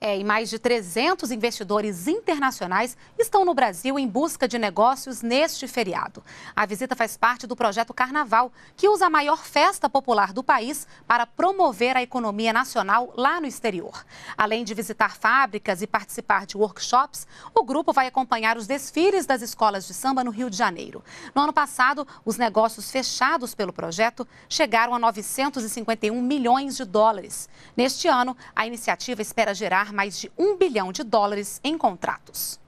É, e mais de 300 investidores internacionais estão no Brasil em busca de negócios neste feriado. A visita faz parte do projeto Carnaval, que usa a maior festa popular do país para promover a economia nacional lá no exterior. Além de visitar fábricas e participar de workshops, o grupo vai acompanhar os desfiles das escolas de samba no Rio de Janeiro. No ano passado, os negócios fechados pelo projeto chegaram a 951 milhões de dólares. Neste ano, a iniciativa espera gerar mais de um bilhão de dólares em contratos.